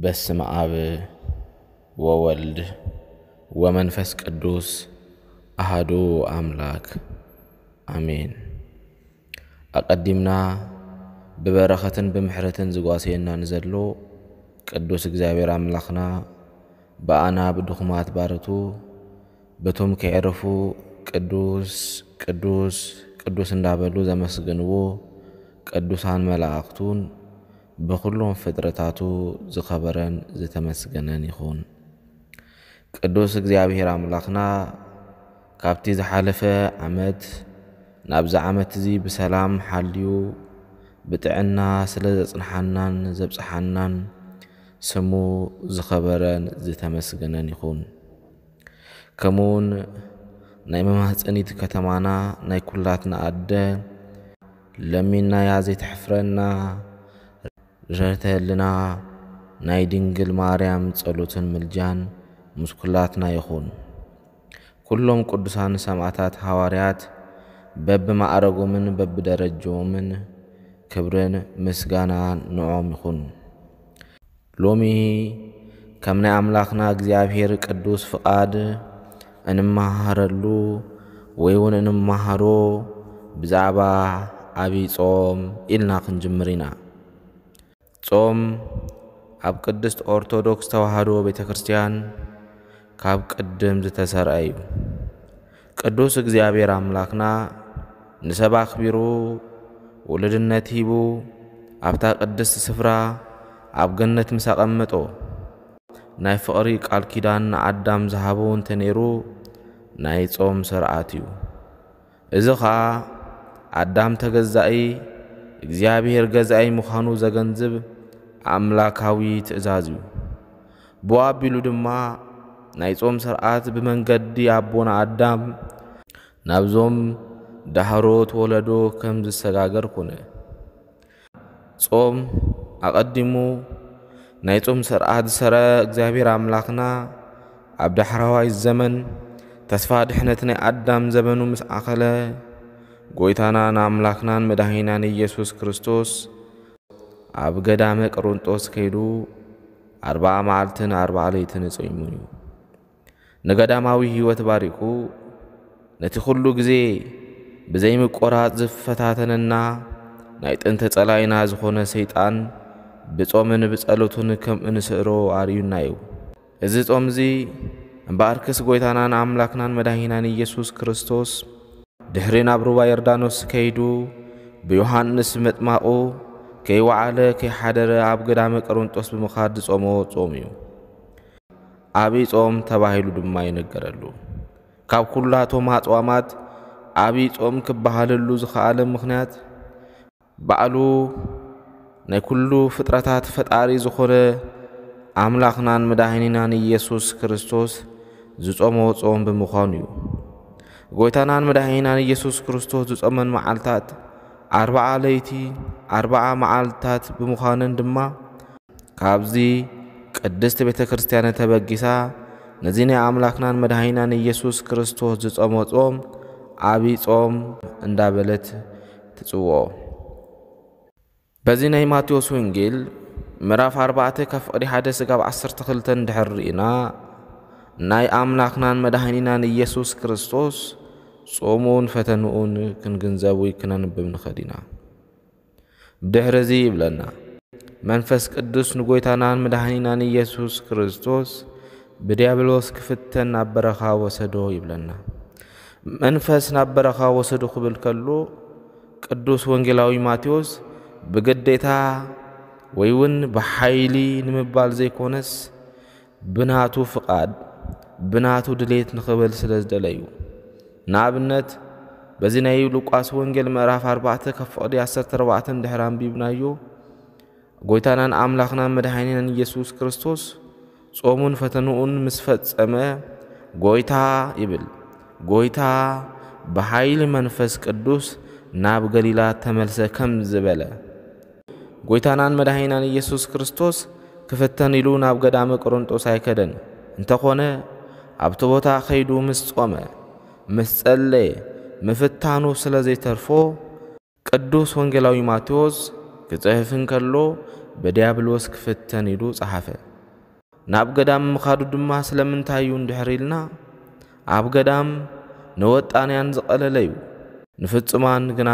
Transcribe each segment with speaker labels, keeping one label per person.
Speaker 1: በስመ አብ ወወልድ ወመንፈስ ቅዱስ አህዱ አምላክ አሜን። አቀዲምና ብበረኸትን ብምሕረትን ዝጓሴየና ንዘሎ ቅዱስ እግዚኣብሔር ኣምላኽና ብኣና ብድኹማት ባርቱ በቶም ከይዕርፉ ቅዱስ ቅዱስ ቅዱስ እንዳበሉ ዘመስግንዎ ቅዱሳን መላእኽቱን ብዅሎም ፍጥረታቱ ዝኸበረን ዝተመስገነን ይኹን ቅዱስ እግዚኣብሔር ኣምላኽና ካብቲ ዝሓለፈ ዓመት ናብዚ ዓመት እዚ ብሰላም ሓልዩ ብጥዕና ስለ ዘጽንሓናን ዘብጽሓናን ስሙ ዝኸበረን ዝተመስገነን ይኹን ከምኡውን ናይ መማህፀኒት ከተማና ናይ ኲላትና ኣደ ለሚናያ ዘይትሕፍረና ረድተህልና ናይ ድንግል ማርያም ጸሎትን ምልጃን ምስኩላትና ይኹን። ኩሎም ቅዱሳን ሰማዕታት ሐዋርያት በብ በብደረጀዎምን ክብርን ምስጋና ንዖም ይኹን። ሎሚ ከም ናይ ኣምላኽና እግዚኣብሔር ቅዱስ ፍቓድ እንመሃረሉ ወይ እውን እንመሃሮ ብዛዕባ ዓብዪ ጾም ኢልና ክንጅምር ኢና። ጾም ኣብ ቅድስት ኦርቶዶክስ ተዋህዶ ቤተ ክርስቲያን ካብ ቅድም ዝተሰርዐ እዩ ቅዱስ እግዚኣብሔር ኣምላክና ንሰብ ኣኽቢሩ ውልድነት ሂቡ ኣብታ ቅድስቲ ስፍራ ኣብ ገነት ምስ ኣቐምጦ ናይ ፍቕሪ ቃል ኪዳን ንኣዳም ዝሃቦ እንተ ነይሩ ናይ ጾም ስርዓት እዩ እዚ ኸዓ ኣዳም ተገዛኢ እግዚኣብሔር ገዛኢ ምዃኑ ዘገንዝብ ኣምላካዊ ትእዛዝ እዩ ብዋቢሉ ድማ ናይ ጾም ስርዓት ብመንገዲ ኣቦና ኣዳም ናብዞም ዳህሮት ወለዶ ከም ዝሰጋገር ኮነ ጾም ኣቐዲሙ ናይ ጾም ስርዓት ዝሰረ እግዚኣብሔር ኣምላኽና ኣብ ዳሕራዋይ ዘመን ተስፋ ድሕነት ናይ ኣዳም ዘመኑ ምስ ዓኸለ ጐይታናን ኣምላኽናን መድሂናን ኢየሱስ ክርስቶስ ኣብ ገዳመ ቆሮንጦስ ከይዱ ኣርባ መዓልትን ኣርባ ለይትን ፀይሙ እዩ ንገዳማዊ ሂወት ባሪኩ ነቲ ኩሉ ግዜ ብዘይምቆራፅ ዝፈታተነና ናይ ጥንተ ጸላይና ዝኾነ ሰይጣን ብጾምን ብጸሎቱን ከም እንስእሮ ኣርዩና እዩ እዚ ጾም እዚ እምበኣርክስ ጐይታናን ኣምላክናን መድሂናን ኢየሱስ ክርስቶስ ድሕሪ ናብ ሩባ ዮርዳኖስ ከይዱ ብዮሃንስ መጥማቑ ከይወዓለ ከይሓደረ ኣብ ገዳመ ቀሮንጦስ ብምኻድ ዝጾሞ ጾም እዩ ዓብዪ ጾም ተባሂሉ ድማ ይነገረሉ ካብ ኩላቶም ኣጽዋማት ዓብዪ ጾም ክበሃለሉ ዝኸኣለ ምኽንያት ባዕሉ ናይ ኩሉ ፍጥረታት ፈጣሪ ዝኾነ ኣምላኽናን መድኃኒናን ኢየሱስ ክርስቶስ ዝጾሞ ጾም ብምዃኑ እዩ ጐይታናን መድኃኒናን ኢየሱስ ክርስቶስ ዝጾመን መዓልታት ኣርባዓ ለይቲ ኣርባዓ መዓልትታት ብምዃንን ድማ ካብዚ ቅድስቲ ቤተ ክርስቲያን ተበጊሳ ነዚ ናይ ኣምላክናን መድሃይናን ኢየሱስ ክርስቶስ ዝፀመ ጾም ዓብዪ ጾም እንዳበለት ትፅውዖ በዚ ናይ ማቴዎስ ወንጌል ምዕራፍ 4 ካብ ፍቕዲ 1 ስጋብ 12 እንድሕር ርኢና ናይ ኣምላክናን መድሃኒናን ኢየሱስ ክርስቶስ ጾሙን ፈተንኡን ክንግንዘቡ ክነንብብ ንኽእል ኢና ድኅርዚ ይብለና መንፈስ ቅዱስ ንጐይታናን መድኃኒናን ኢየሱስ ክርስቶስ ብዲያብሎስ ክፍተን ናብ በረኻ ወሰዶ ይብለና መንፈስ ናብ በረኻ ወሰዶ ክብል ከሎ ቅዱስ ወንጌላዊ ማቴዎስ ብግዴታ ወይ እውን ብሓይሊ ንምባል ዘይኮነስ ብናቱ ፍቓድ ብናቱ ድሌት ንኽብል ስለ ዝደለ እዩ ንኣብነት በዚ ናይ ሉቃስ ወንጌል ምዕራፍ 4 ከፍቅዲ 14 ድሕራ ኣንቢብናዮ ጎይታናን ኣምላኽናን መድሃኒናን ኢየሱስ ክርስቶስ ጾሙን ፈተንኡን ምስ ፈጸመ ጎይታ ይብል ጎይታ ብሓይሊ መንፈስ ቅዱስ ናብ ገሊላ ተመልሰ ከም ዝበለ ጎይታናን መድሃኒናን ኢየሱስ ክርስቶስ ክፍተን ኢሉ ናብ ገዳመ ቆሮንጦስ ኣይከደን እንተኾነ ኣብቲ ቦታ ኸይዱ ምስ ጾመ ምስ ጸለየ ምፍታኑ ስለዘይ ተርፎ ቅዱስ ወንጌላዊ ማቴዎስ ክጽሕፍን ከሎ በዲያብሎስ ክፍተን ኢሉ ጸሓፈ ናብ ገዳም ምኻዱ ድማ ስለምንታይ እዩ እንድሕር ኢልና ኣብ ገዳም ንወጣንያን ዝቐለለ እዩ ንፍጹማን ግና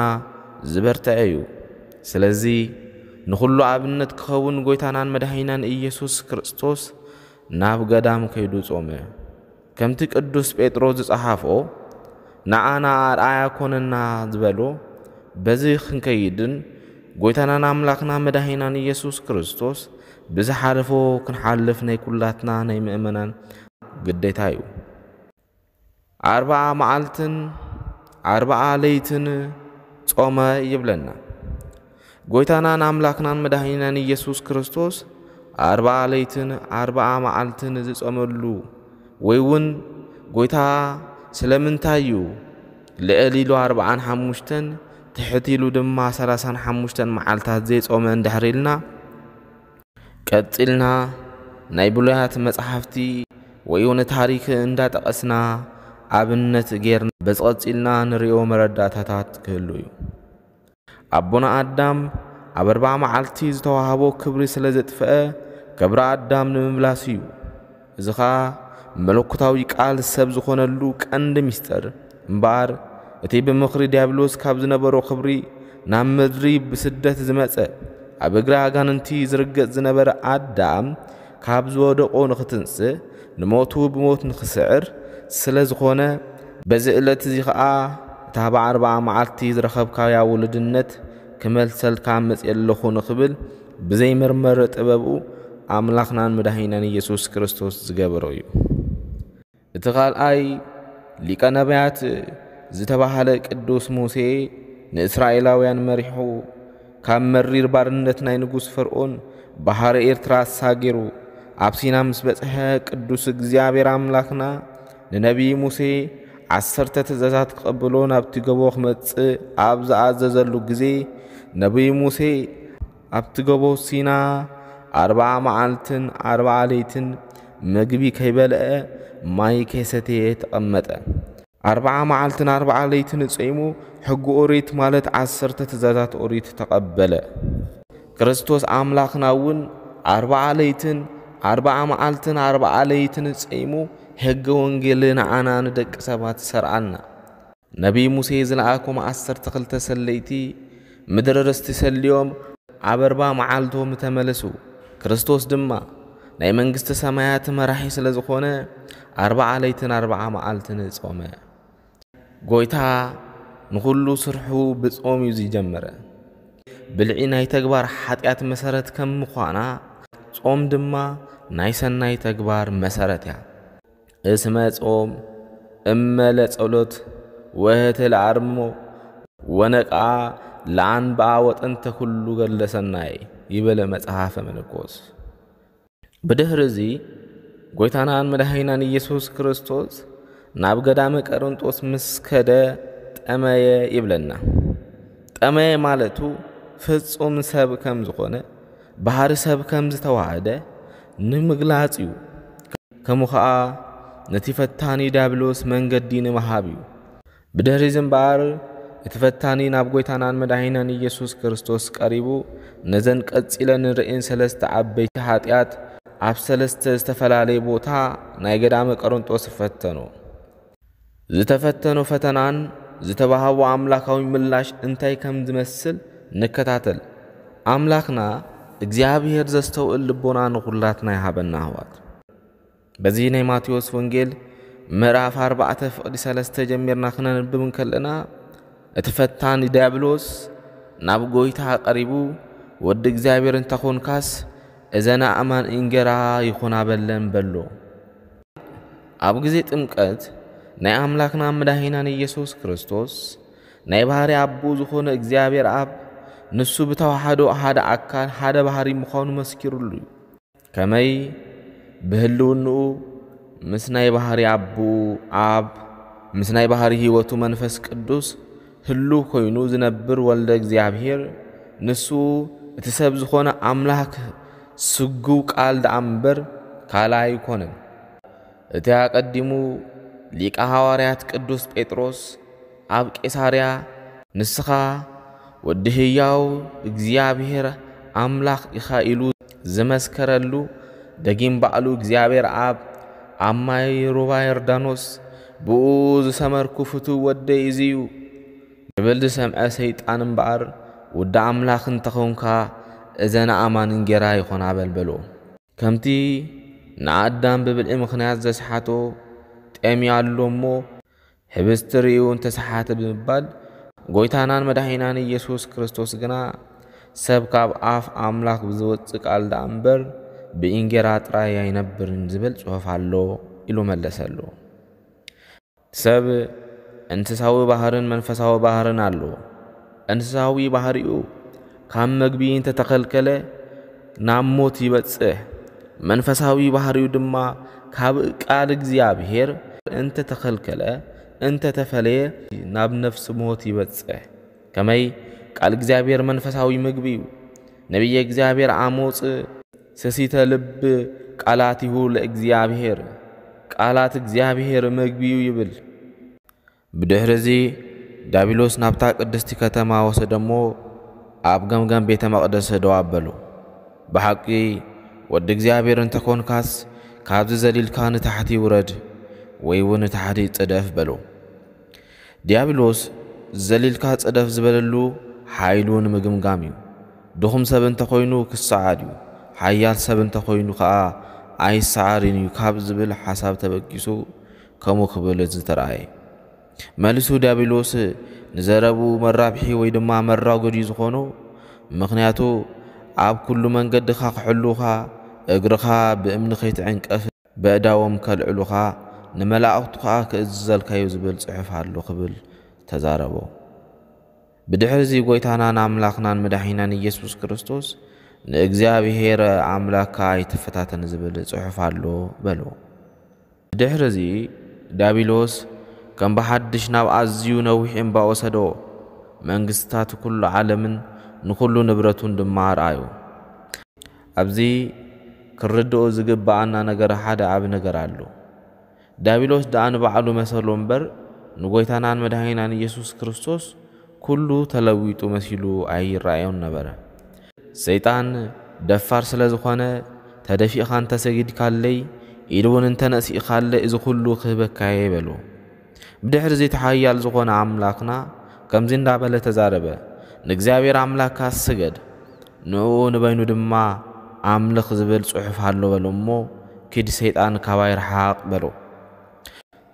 Speaker 1: ዝበርተዐ እዩ ስለዚ ንኹሉ ኣብነት ክኸውን ጐይታናን መድሃኒናን ኢየሱስ ክርስቶስ ናብ ገዳም ከይዱ ጾመ ከምቲ ቅዱስ ጴጥሮስ ዝጸሓፎ ንኣና ኣርኣያ ኮነና ዝበሎ በዚ ክንከይድን ጐይታናን ኣምላኽና መድሂናን ኢየሱስ ክርስቶስ ብዝሓለፎ ክንሓልፍ ናይ ኲላትና ናይ ምእመናን ግዴታ እዩ ኣርባዓ መዓልትን ኣርባዓ ለይትን ጾመ ይብለና ጐይታናን ኣምላኽናን መድሂናን ኢየሱስ ክርስቶስ ኣርባዓ ለይትን ኣርባዓ መዓልትን ዝጾመሉ ወይ እውን ጐይታ ስለምንታዩ ልዕሊሉ ኢሉ 45 ትሕት ኢሉ ድማ 35 መዓልታት ዘይጾመ እንድሕር ኢልና ቀፂልና ናይ ብሉያት መጻሕፍቲ ወይ እውን ታሪክ እንዳጠቐስና ኣብነት ጌርና በዝቐፂልና ንሪኦ መረዳእታታት ክህሉ እዩ ኣቦና ኣዳም ኣብ ኣርባ መዓልቲ ዝተዋህቦ ክብሪ ስለ ዘጥፍአ ገብረ ኣዳም ንምምላስ እዩ እዚ ኸዓ መለኮታዊ ቃል ሰብ ዝኾነሉ ቀንዲ ምስጢር እምበኣር እቲ ብምኽሪ ዲያብሎስ ካብ ዝነበሮ ክብሪ ናብ ምድሪ ብስደት ዝመጸ ኣብ እግሪ ኣጋንንቲ ዝርገጽ ዝነበረ ኣዳም ካብ ዝወደቆ ንኽትንስእ ንሞቱ ብሞት ንኽስዕር ስለ ዝኾነ በዚ ዕለት እዚ ኸዓ እታ ብ ኣርባ መዓልቲ ዝረኸብካያ ውሉድነት ክመልሰልካ መፅ ኣለኹ ንኽብል ብዘይምርመር ጥበብኡ ኣምላኽናን መድሂናን ኢየሱስ ክርስቶስ ዝገበሮ እዩ እቲ ኻልኣይ ሊቀ ነብያት ዝተባህለ ቅዱስ ሙሴ ንእስራኤላውያን መሪሑ ካብ መሪር ባርነት ናይ ንጉሥ ፈርዖን ባሕሪ ኤርትራ ኣሳጊሩ ኣብ ሲና ምስ በጽሐ ቅዱስ እግዚኣብሔር ኣምላኽና ንነቢይ ሙሴ ዓሰርተ ትእዛዛት ክቐብሎ ናብቲ ገቦ ኽመጽእ ኣብ ዝኣዘዘሉ ጊዜ ነቢይ ሙሴ ኣብቲ ገቦ ሲና ኣርባዓ መዓልትን ኣርባዓ ለይትን ምግቢ ከይበልአ ማይ ከሰተ ተቐመጠ ኣርብዓ መዓልትን ኣርብዓ ለይትን ጸይሙ ሕጊ ኦሪት ማለት ዓሰርተ ትእዛዛት ኦሪት ተቐበለ ክርስቶስ ኣምላኽና እውን ኣርብዓ ለይትን ኣርብዓ መዓልትን ኣርብዓ ለይትን ጸይሙ ሕጊ ወንጌል ንዓና ንደቂ ሰባት ሰርዓና ነቢይ ሙሴ ዝለኣኮም ዓሰርተ ክልተ ሰለይቲ ምድሪ ርስቲ ሰልዮም ኣብ ኣርባ መዓልቶም ተመለሱ ክርስቶስ ድማ ናይ መንግሥቲ ሰማያት መራሒ ስለ ዝኾነ ኣርባዓ ለይትን ኣርባዓ መዓልትን ጾመ ጎይታ ንኹሉ ስርሑ ብጾም እዩ ዝጀመረ ብልዒ ናይ ተግባር ሓጢኣት መሰረት ከም ምዃና ጾም ድማ ናይ ሰናይ ተግባር መሰረት እያ እስመ ጾም እመለ ጸሎት ወህተ ለኣርሞ ወነቃ ለአንብኣ ወጠንተ ኩሉ ገለሰናይ ይበለ መጽሓፈ መለኮስ ብድሕሪ እዚ ጎይታናን መድኃኒናን ኢየሱስ ክርስቶስ ናብ ገዳመ ቀርንጦስ ምስከደ ጠመየ ይብለና። ጠመየ ማለቱ ፍጹም ሰብ ከም ዝኾነ ባህሪ ሰብ ከም ዝተዋህደ ንምግላጽ እዩ። ከምኡ ኸዓ ነቲ ፈታኒ ዳብሎስ መንገዲ ንምሃብ እዩ። ብድሕሪ ዝምበኣር እቲ ፈታኒ ናብ ጎይታናን መድኃኒናን ኢየሱስ ክርስቶስ ቀሪቡ ነዘን ቀጺለን ንርእን ሰለስተ ዓበይቲ ኃጢአት ኣብ ሰለስተ ዝተፈላለየ ቦታ ናይ ገዳመ ቀርንጦስ ፈተኑ ዝተፈተኑ ፈተናን ዝተባሃቦ ኣምላካዊ ምላሽ እንታይ ከም ዝመስል ንከታተል ኣምላኽና እግዚኣብሔር ዘስተውእል ልቦና ንኹላትና ይሃበና ኣህዋት በዚ ናይ ማቴዎስ ወንጌል ምዕራፍ 4 ፍቕዲ 3 ለስተ ጀሚርና ክነንብብን እንከለና እቲ ፈታኒ ዲያብሎስ ናብ ጐይታ ቐሪቡ ወዲ እግዚኣብሔር እንተኾንካስ እዘን ኣእማን እንጀራ ይኹና በሎ ኣብ ግዜ ጥምቀት ናይ ኣምላክና መድሂናን ኢየሱስ ክርስቶስ ናይ ባህሪ ኣቦ ዝኾነ እግዚኣብሔር ኣብ ንሱ ብተዋሓዶ ሓደ ኣካል ሓደ ባህሪ ምዃኑ መስኪሩሉ እዩ ከመይ ብህልውንኡ ምስ ናይ ባህሪ ኣቦኡ ኣብ ምስ ናይ ባህሪ ህይወቱ መንፈስ ቅዱስ ህሉው ኮይኑ ዝነብር ወልደ እግዚኣብሔር ንሱ እቲ ሰብ ዝኾነ ስጉው ቃል ደአምበር ካልይ ኮነን እቲ ኣቐዲሙ ሊቃ ሃዋርያት ቅዱስ ጴጥሮስ ኣብ ቄሳርያ ንስኻ ወዲ ህያው እግዚኣብሔር ኣምላኽ ኢኻ ኢሉ ዝመስከረሉ ደጊም ባዕሉ እግዚኣብሔር ኣብ ኣብ ማይ ሩባ ዮርዳኖስ ብኡ ዝሰመርኩ ፍቱ ወደይ እዚዩ ዝብል ዝሰምዐ ሰይጣን እምበኣር ውዲ ኣምላኽ እንተኾንካ እዘ ንኣማንን ጌራ ይኾና በልበሎ ከምቲ ንኣዳም ብብልዒ ምኽንያት ዘስሓቶ ጤምያ ኣሎ እሞ ሕብስቲ ርእዩ እንተሰሓተ ብምባል ጎይታናን መድሒናን ኢየሱስ ክርስቶስ ግና ሰብ ካብ ኣፍ ኣምላኽ ብዝወፅእ ቃል ዳኣ እምበር ብኢንጌራ ጥራይ ኣይነብርን ዝብል ጽሑፍ ኣሎ ኢሉ መለሰሉ ሰብ እንስሳዊ ባህርን መንፈሳዊ ባህርን ኣሎ እንስሳዊ ባህሪኡ ካብ መግቢ እንተተኸልከለ ናብ ሞት ይበጽሕ መንፈሳዊ ባህርዩ ድማ ካብ ቃል እግዚኣብሔር እንተተኸልከለ እንተተፈለየ ናብ ነፍሲ ሞት ይበጽሕ ከመይ ቃል እግዚኣብሔር መንፈሳዊ ምግቢ እዩ ነቢየ እግዚኣብሔር ኣሞፅ ስሲተ ልብ ይሁ ለእግዚኣብሔር ቃላት እግዚኣብሔር እዩ ይብል ብድሕሪ እዚ ዳቢሎስ ናብታ ቅድስቲ ከተማ ወሰደሞ ኣብ ገምገም ቤተ መቕደስ ህደው ኣበሉ ብሓቂ ወዲ እግዚኣብሔር እንተ ኮንካስ ካብዚ ዘሊልካ ንታሕቲ ውረድ ወይ እውን ንታሕቲ ጽደፍ በሉ ዲያብሎስ ዘሊልካ ጽደፍ ዝበለሉ ሓይሉ ንምግምጋም እዩ ድኹም ሰብ እንተ ኮይኑ ክሰዓድ እዩ ሓያል ሰብ እንተ ኮይኑ ከዓ ኣይሰዓርን እዩ ካብ ዝብል ሓሳብ ተበጊሱ ከምኡ ክብል ዝተረኣየ መልሱ ዲያብሎስ ንዘረቡ መራብሒ ወይ ድማ መራጎዲ ዝኾኑ ምኽንያቱ ኣብ ኩሉ መንገድኻ ክሕሉኻ እግርኻ ብእምኒ ከይትዕንቀፍ ብእዳቦም ከልዕሉኻ ንመላእኽቱ ከዓ ክእዝዘልካዩ ዝብል ፅሑፍ ኣሎ ክብል ተዛረቦ ብድሕሪ ብድሕሪዚ ጐይታናን ንኣምላኽናን መድሒናን ኢየሱስ ክርስቶስ ንእግዚኣብሄር ኣምላክካ ኣይተፈታተን ዝብል ፅሑፍ ኣሎ በልዎ ብድሕሪ እዚ ዳቢሎስ ከም ብሓድሽ ናብ ኣዝዩ ነዊሕ እምባ ወሰዶ መንግስትታት ኩሉ ዓለምን ንኩሉ ንብረቱን ድማ ረኣዩ ኣብዚ ክርድኡ ዝግባአና ነገር ሓደ ዓብ ነገር ኣሎ ዳቢሎስ ደኣ ንባዕሉ መሰሎ እምበር ንጎይታናን መድሃኒናን ኢየሱስ ክርስቶስ ኩሉ ተለዊጡ መሲሉ ኣይረአዮን ነበረ ሰይጣን ደፋር ስለ ዝኾነ ተደፊእኻን ተሰጊድካለይ ኢሉ እውን እንተነሲእኻለይ እዚ ኩሉ ክህበካየ ይበሎ ብድሕሪ ዘይተሓያል ዝኾነ ኣምላኽና ከምዚ እንዳበለ ተዛረበ ንእግዚኣብሔር ኣምላክካ ስገድ ንኡ ንበይኑ ድማ ኣምልኽ ዝብል ጽሑፍ ኣሎ በሎ እሞ ኪድ ሰይጣን ካባይ ረሓቕ በሎ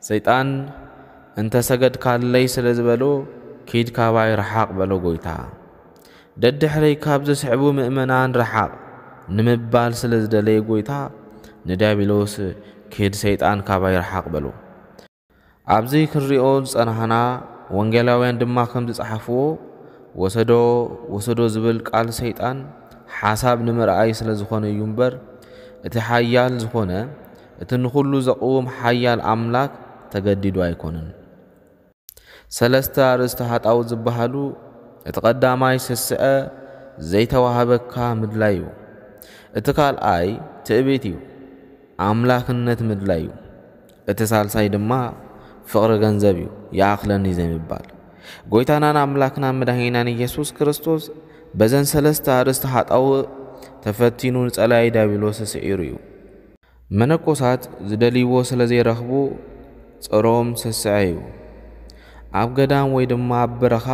Speaker 1: ሰይጣን እንተሰገድካለይ ስለ ዝበሎ ኪድ ካባይ ረሓቕ በሎ ጐይታ ደድሕረይ ካብ ዘስዕቡ ምእመናን ረሓቕ ንምባል ስለ ዝደለየ ጐይታ ንዲያብሎስ ኪድ ሰይጣን ካባይ ረሓቕ በሎ ኣብዚ ክንሪኦ ዝጸናሕና ወንጌላውያን ድማ ከም ዝፀሓፍዎ ወሰዶ ወሰዶ ዝብል ቃል ሰይጣን ሓሳብ ንምርኣይ ስለ ዝኾነ እዩ እምበር እቲ ሓያል ዝኾነ እቲ ንኹሉ ዘቕውም ሓያል ኣምላክ ተገዲዱ ኣይኮነን ሰለስተ ኣርእስቲ ሃጣውት ዝበሃሉ እቲ ቐዳማይ ስስዐ ዘይተዋህበካ ምድላይ እዩ እቲ ካልኣይ ትእቤት እዩ ኣምላክነት ምድላይ እዩ እቲ ሳልሳይ ድማ ፍቅሪ ገንዘብ እዩ የአክለን ዘይምባል ጎይታናን ኣምላክና መድሃኒናን ኢየሱስ ክርስቶስ በዘን ሰለስተ ኣርእስቲ ሓጣዊ ተፈቲኑ ንጸላይ ዳቢሎስ ስዒሩ እዩ መነኮሳት ዝደልይዎ ስለ ዘይረኽቡ ፀሮም ስስዐ እዩ ኣብ ገዳም ወይ ድማ ኣብ በረኻ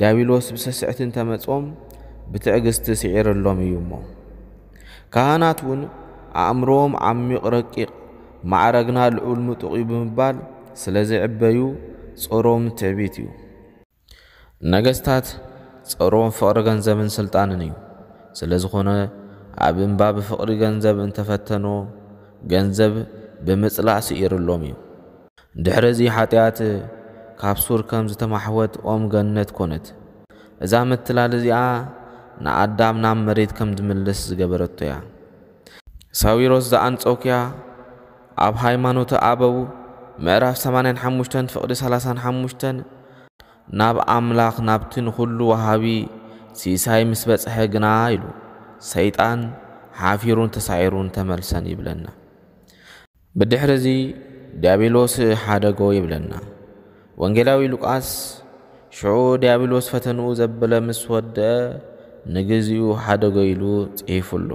Speaker 1: ዳብሎስ ብስስዕቲ እንተመጾም ብትዕግስቲ ስዒርሎም እዩ እሞ ካህናት እውን ኣእምሮም ዓሚቕ ረቂቕ ማዕረግና ልዑል ምጡቕ እዩ ብምባል ስለ ዘይዕበዩ ጾሮም ትዕቢት እዩ ነገስታት ጾሮም ፍቕሪ ገንዘብን ስልጣንን እዩ ስለ ዝኾነ ኣብ እምባ ብፍቕሪ ገንዘብ እንተፈተኖ ገንዘብ ብምጽላእ ስኢሩሎም እዩ ድሕሪ እዚ ሓጢኣት ካብ ሱር ከም ዝተማሕወት ኦም ገነት ኮነት እዛ ምትላል እዚኣ ንኣዳም ናብ መሬት ከም ድምልስ ዝገበረቶ እያ ሳዊሮስ ዝኣንጾኪያ ኣብ ሃይማኖት ኣበው ምዕራፍ 85 ፍቕዲ 35 ናብ ኣምላኽ ናብቲ ንኹሉ ወሃቢ ሲሳይ ምስ በጽሐ ግና ኢሉ ሰይጣን ሓፊሩን ተሳዒሩን ተመልሰን ይብለና ብድሕሪ እዚ ዲያብሎስ ሓደጎ ይብለና ወንጌላዊ ሉቃስ ሽዑ ዲያብሎስ ፈተንኡ ዘበለ ምስ ወድአ ንግዚኡ ሓደጎ ኢሉ ጽሒፉሉ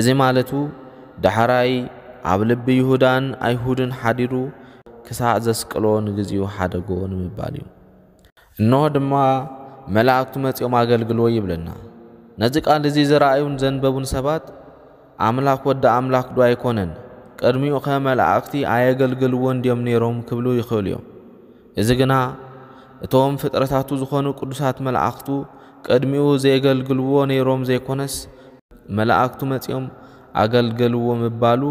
Speaker 1: እዚ ማለቱ ዳሕራይ ኣብ ልቢ ይሁዳን ኣይሁድን ሓዲሩ ክሳዕ ዘስቅሎ ንግዚኡ ሓደጎ ንምባል እዩ እንሆ ድማ መላእክቱ መፂኦም ኣገልግልዎ ይብለና ነዚ ቃል እዚ ዝረአዩን ዘንበቡን ሰባት ኣምላኽ ወዲ ኣምላኽ ዶ ኣይኮነን ቅድሚኡ ኸ መላእኽቲ ኣየገልግልዎን ድዮም ነይሮም ክብሉ ይኽእሉ እዮም እዚ ግና እቶም ፍጥረታቱ ዝኾኑ ቅዱሳት መላእኽቱ ቅድሚኡ ዘየገልግልዎ ነይሮም ዘይኮነስ መላእኽቱ መፂኦም ኣገልገልዎ ምባሉ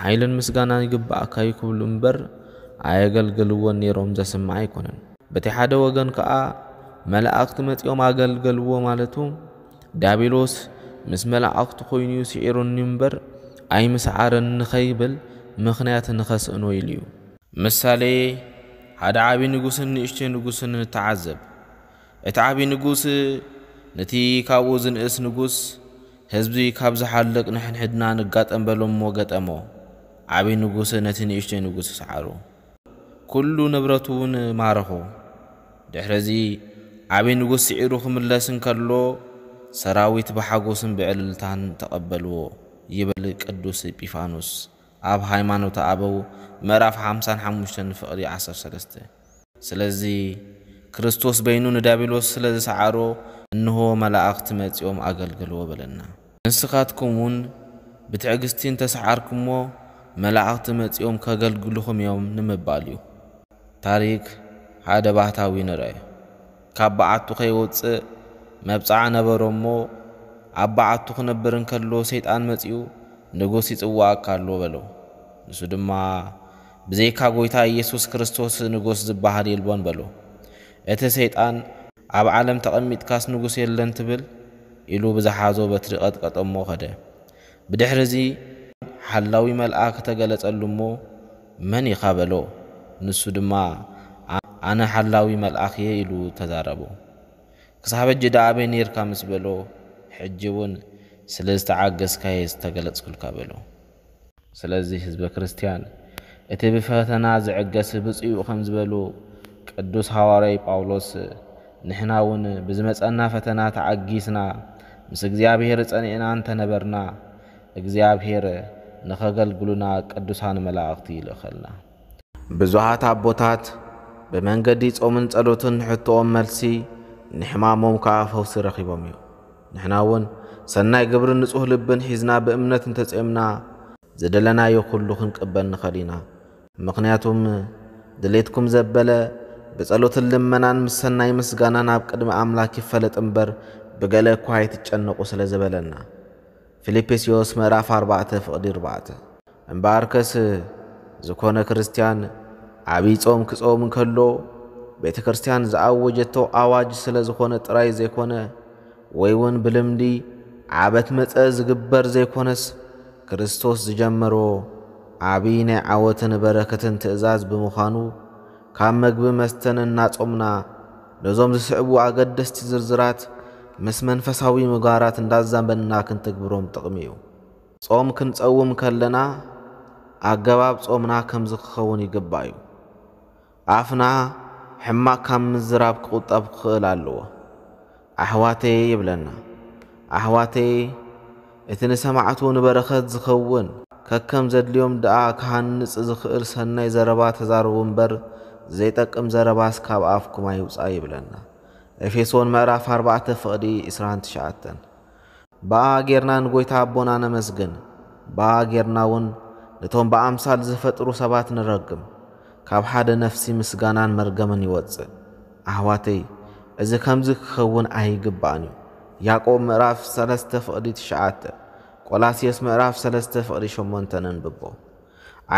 Speaker 1: ሓይልን ምስጋናን ይግባእካዩ ክብሉ እምበር ኣየገልግልዎን ነይሮም ዘስምዐ ኣይኮነን በቲ ሓደ ወገን ከዓ መላእኽቲ መፂኦም ኣገልገልዎ ማለቱ ዳቢሎስ ምስ መላእኽቲ ኮይኑ ስዒሩኒ እምበር ኣይምስዓረን ንኸይብል ምኽንያት ንኸስእኖ ኢሉ እዩ ምሳሌ ሓደ ዓብዪ ንጉስን ንእሽተይ ንጉስን ንተዓዘብ እቲ ዓብዪ ንጉስ ነቲ ካብኡ ዝንእስ ንጉስ ህዝቢ ካብ ዝሓልቕ ንሕንሕድና ንጋጠምበሎም ሞ ገጠሞ ዓብዪ ንጉስ ነቲ ንእሽተይ ንጉስ ሰዓሩ ኩሉ ንብረቱ እውን ማረኾ ድሕሪዚ ዓብዪ ንጉስ ስዒሩ ክምለስ እንከሎ ሰራዊት ብሓጎስን ብዕልልታን ተቐበልዎ ይብል ቅዱስ ኢጲፋኖስ ኣብ ሃይማኖት ኣበው ምዕራፍ 55 ፍቕሪ 13 ስለዚ ክርስቶስ በይኑ ንዳብሎስ ስለ ዝሰዓሮ እንሆ መላእኽቲ መጺኦም ኣገልግልዎ በለና ንስኻትኩም እውን ብትዕግስቲ እንተሰዓርኩምሞ መላእኽቲ መጺኦም ከገልግልኹም እዮም ንምባል እዩ ታሪክ ሓደ ባህታዊ ንርአዩ ካብ በዓቱ ከይወፅእ መብፅዓ ነበሮ እሞ ኣብ በዓቱ ክነብር እንከሎ ሰይጣን መጺኡ ንጉስ ይፅዋእካ ኣሎ በሎ ንሱ ድማ ብዘይካ ጎይታ ኢየሱስ ክርስቶስ ንጉስ ዝበሃል የልቦን በሎ እቲ ሰይጣን ኣብ ዓለም ተቐሚጥካስ ንጉስ የለን ትብል ኢሉ ብዝሓዞ በትሪ ቀጥቀጦ ኸደ ብድሕሪ እዚ ሓላዊ መልኣክ ተገለጸሉ እሞ መን ኢኻ በሎ ንሱ ድማ ኣነ ሓላዊ መልኣኽ እየ ኢሉ ተዛረቡ ክሳብ ሕጂ ዳ ኣበይ ነርካ ምስ በሎ ሕጂ እውን ስለ ዝተዓገዝካየ ዝተገለጽኩልካ በሎ ስለዚ ህዝበ ክርስቲያን እቲ ብፈተና ዝዕገስ ብፅኡ ከም ዝበሉ ቅዱስ ሃዋርይ ጳውሎስ ንሕና እውን ብዝመፀና ፈተና ተዓጊስና ምስ እግዚኣብሄር ፀኒዕና እንተነበርና እግዚኣብሄር ንኸገልግሉና ቅዱሳን መላእኽቲ ይልእኸልና ብዙሓት ኣቦታት ብመንገዲ ጾምን ጸሎትን ንሕትኦም መልሲ ንሕማሞም ከዓ ፈውሲ ረኺቦም እዩ ንሕና እውን ሰናይ ግብርን ንጹህ ልብን ሒዝና ብእምነት እንተጽምና ዝደለናዮ ዅሉ ክንቅበል ንኸእል ኢና ምኽንያቱም ድሌትኩም ዘበለ ብጸሎትን ልመናን ምስ ሰናይ ምስጋና ናብ ቅድሚ ኣምላኽ ይፈለጥ እምበር ብገለ እኳ ይትጨነቑ ስለ ዝበለና ፊልጵስዮስ ምዕራፍ 4 ፍቕዲ 4 እምበኣርከስ ዝኾነ ክርስቲያን ዓብዪ ጾም ክጾም እንከሎ ቤተ ክርስቲያን ዝኣወጀቶ ኣዋጅ ስለ ዝኾነ ጥራይ ዘይኮነ ወይ እውን ብልምዲ ዓበት መፀ ዝግበር ዘይኮነስ ክርስቶስ ዝጀመሮ ዓብዪ ናይ ዓወትን በረከትን ትእዛዝ ብምዃኑ ካብ መግቢ መስተን እናጾምና ነዞም ዝስዕቡ ኣገደስቲ ዝርዝራት ምስ መንፈሳዊ ምግባራት እንዳዛንበና ክንትግብሮም ጥቕሚ እዩ ጾም ክንጸውም ከለና ኣገባብ ጾምና ከምዚ ክኸውን ይግባእ እዩ ኣፍና ሕማቅ ካብ ምዝራብ ክቝጠብ ክኽእል ኣለዎ ኣሕዋተይ ይብለና ኣሕዋተይ እቲ ንሰማዕቱ ንበረኸት ዝኸውን ከከም ዘድልዮም ደኣ ካሃንፅ ዝኽእል ሰናይ ዘረባ ተዛርቡ እምበር ዘይጠቅም ዘረባስ ካብ ኣፍኩማ ይውፃእ ይብለና ኤፌሶን ምዕራፍ 4 ፍቕዲ 29 ብኣ ጌርና ንጐይታ ኣቦና ነመስግን ብኣ ጌርና እውን እቶም ብኣምሳል ዝፈጥሩ ሰባት ንረግም ካብ ሓደ ነፍሲ ምስጋናን መርገምን ይወፅእ ኣህዋተይ እዚ ከምዚ ክኸውን ኣይግባእን እዩ ያዕቆብ ምዕራፍ 3 ፍቕዲ 9 ቆላስዮስ ምዕራፍ 3 ፍቕዲ 8 ንብቦ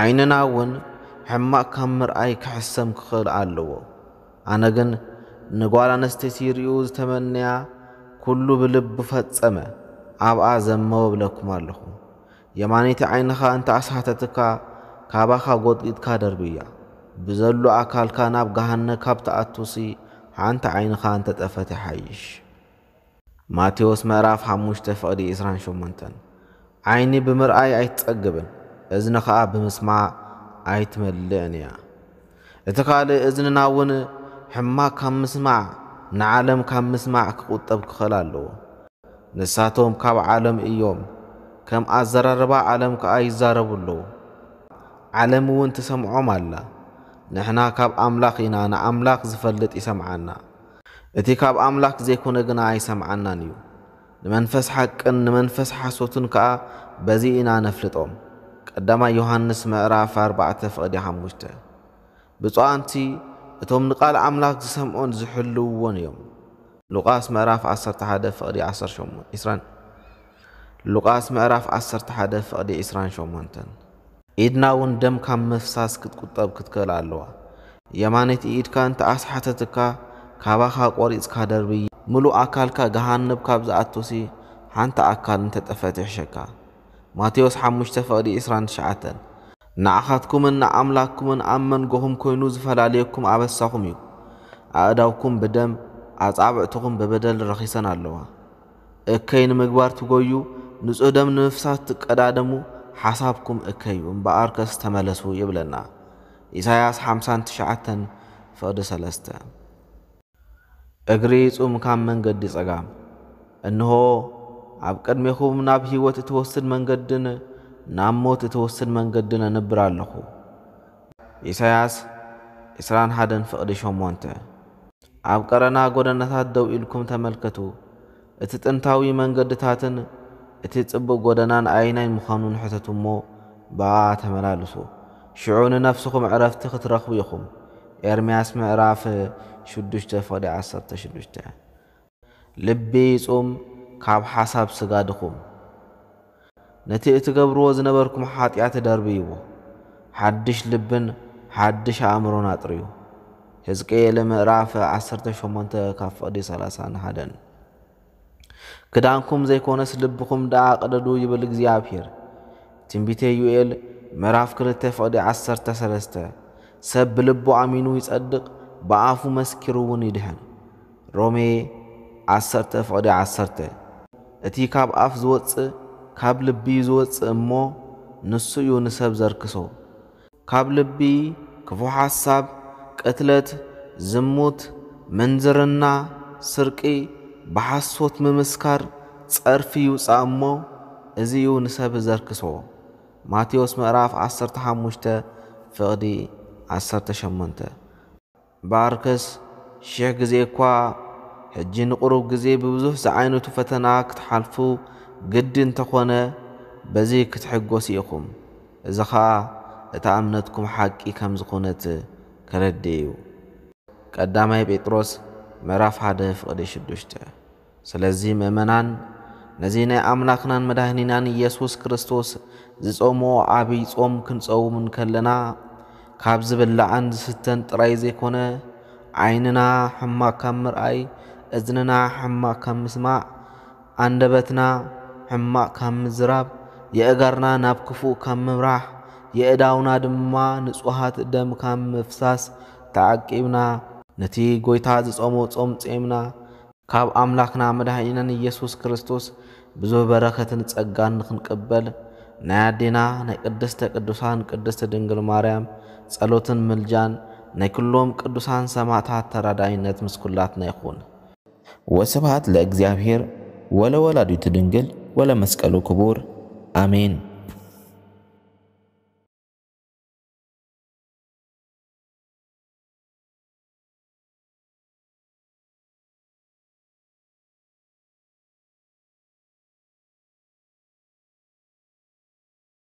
Speaker 1: ዓይንና እውን ሕማቕ ካብ ምርኣይ ክሕሰም ክኽእል ኣለዎ ኣነ ግን ንጓል ኣነስተይቲ ርኡ ዝተመንያ ኩሉ ብልቢ ፈጸመ ኣብኣ ዘመወብለኩም ኣለኹ የማኔቲ ዓይንኻ እንተኣስሓተትካ ካባኻ ጐጢጥካ ደርብያ ብዘሎ ኣካልካ ናብ ገሃነ ካብ ተኣቱሲ ሓንቲ ዓይንኻ እንተጠፈት ይሓይሽ ማቴዎስ ምዕራፍ 5 ፍቕዲ 28 ዓይኒ ብምርኣይ ኣይትጸግብን እዝኒ ኸዓ ብምስማዕ ኣይትመልእን እያ እቲ ካልእ እዝንና እውን ሕማቅ ካብ ምስማዕ ንዓለም ካብ ምስማዕ ክቝጠብ ክኽእል ኣለዎ ንሳቶም ካብ ዓለም እዮም ከም ኣዘራርባ ዓለም ከዓ ይዛረቡ ኣለዉ ዓለም እውን ትሰምዖም ኣላ ንሕና ካብ ኣምላኽ ኢና ንኣምላኽ ዝፈልጥ ይሰምዓና እቲ ካብ ኣምላኽ ዘይኮነ ግና ኣይሰምዓናን እዩ ንመንፈስ ሓቅን ንመንፈስ ሓሶትን ከዓ በዚ ኢና ነፍልጦም ቀዳማይ ዮሃንስ ምዕራፍ 4 ፍቕዲ 5 ብፅዋንቲ እቶም ንቓል ኣምላኽ ዝሰምዖን ዝሕልውዎን እዮም ሉቃስ ምዕራፍ 11 ፍቕዲ 18 ሉቃስ ምዕራፍ 11 ፍቅዲ 28 ኢድና እውን ደም ካብ መፍሳስ ክትቁጠብ ክትክእል ኣለዋ የማነይቲ ኢድካ እንተ ኣስሓተትካ ካባኻ ቆሪፅካ ደርቢ ሙሉእ ኣካልካ ገሃንብ ካብ ዝኣቶሲ ሓንቲ ኣካል እንተጠፈት ይሕሸካ ማቴዎስ 5 ፍቕዲ 29 ንዓኻትኩምን ንኣምላክኩምን ኣብ መንጎኹም ኮይኑ ዝፈላለየኩም ኣበሳኹም እዩ ኣእዳውኩም ብደም ኣጻብዕትኹም ብበደል ረኺሰን ኣለዋ እከይ ንምግባር ትጐዩ ንጹህ ደም ንፍሳት ትቀዳደሙ ሓሳብኩም እከዩ እምበኣር ከስ ተመለሱ ይብለና ኢሳያስ 59 ፍቕዲ 3 እግሪ ጹም ካብ መንገዲ ጸጋም እንሆ ኣብ ቅድሜኹም ናብ ህይወት እትወስድ መንገድን ናብ ሞት እትወስድ መንገድን እንብር ኣለኹ ኢሳያስ 21 ፍቕዲ 8 ኣብ ቀረና ጐደናታት ደው ኢልኩም ተመልከቱ እቲ ጥንታዊ መንገድታትን እቲ ጽቡቕ ጐደናን ዓይናይ ምዃኑን ሕተት እሞ ብኣ ተመላልሱ ሽዑ ንነፍስኹም ዕረፍቲ ክትረኽቡ ኢኹም ኤርምያስ ምዕራፍ 6 ፍቕዲ 16 ልቢ ይጹም ካብ ሓሳብ ስጋድኹም ነቲ እትገብርዎ ዝነበርኩም ሓጢኣት ደርብይዎ ሓድሽ ልብን ሓድሽ ኣእምሮን ኣጥርዩ ሕዝቅኤል ምዕራፍ 18 ካብ ፍቕዲ 31 ክዳንኩም ዘይኮነስ ልብኹም ደኣ ቐደዱ ይብል እግዚኣብሔር ትንቢተ ዩኤል ምዕራፍ 2 ፍቕዲ 13 ሰብ ብልቡ ኣሚኑ ይጸድቕ ብኣፉ መስኪሩ እውን ይድህን ሮሜ 10 ፍቕዲ 10 እቲ ካብ ኣፍ ዝወፅእ ካብ ልቢ ዝወፅእ እሞ ንሱ እዩ ንሰብ ዘርክሶ ካብ ልቢ ክፉ ሓሳብ ቅትለት ዝሙት ምንዝርና ስርቂ ብሓሶት ምምስካር ጸርፊ ይውፃእ እሞ እዚ እዩ ንሰብ ዘርክሶ ማቴዎስ ምዕራፍ 15 ፍቕዲ 18 ባርክስ ሽሕ ግዜ እኳ ሕጂ ንቑሩብ ግዜ ብብዙሕ ዝዓይነቱ ፈተና ክትሓልፉ ግዲ እንተኾነ በዚ ክትሕጐስ ኢኹም እዚ ኸዓ እታ እምነትኩም ሓቂ ከም ዝኾነት ከረድእ እዩ ቀዳማይ ጴጥሮስ ምዕራፍ 1 ፍቕዲ 6 ስለዚህ ምእመናን ናይ አምላክናን መድህኒናን ኢየሱስ ክርስቶስ ዝጾሞ ዓብይ ጾም ክንፀውምን ከለና ካብ ዝብላዓን ዝስተን ጥራይ ዘይኮነ ዓይንና ሕማቅ ካብ ምርኣይ እዝንና ሕማቅ ካብ ምስማዕ አንደበትና ሕማቅ ካብ ምዝራብ የእጋርና ናብ ክፉእ ካብ ምምራሕ የእዳውና ድማ ንጹሃት ደም ካብ ምፍሳስ ተዓቂብና ነቲ ጐይታ ዝጾሞ ጾም ጼምና ካብ ኣምላኽና መድሃኒናን ኢየሱስ ክርስቶስ ብዙ በረኸትን ጸጋን ክንቅበል ናይ ኣዴና ናይ ቅድስተ ቅዱሳን ቅድስተ ድንግል ማርያም ጸሎትን ምልጃን ናይ ኩሎም ቅዱሳን ሰማዕታት ተራዳይነት ምስ ኩላትና ይኹን። ወስብሃት ለእግዚአብሔር ወለወላዲቱ ድንግል ወለመስቀሉ ክቡር ኣሜን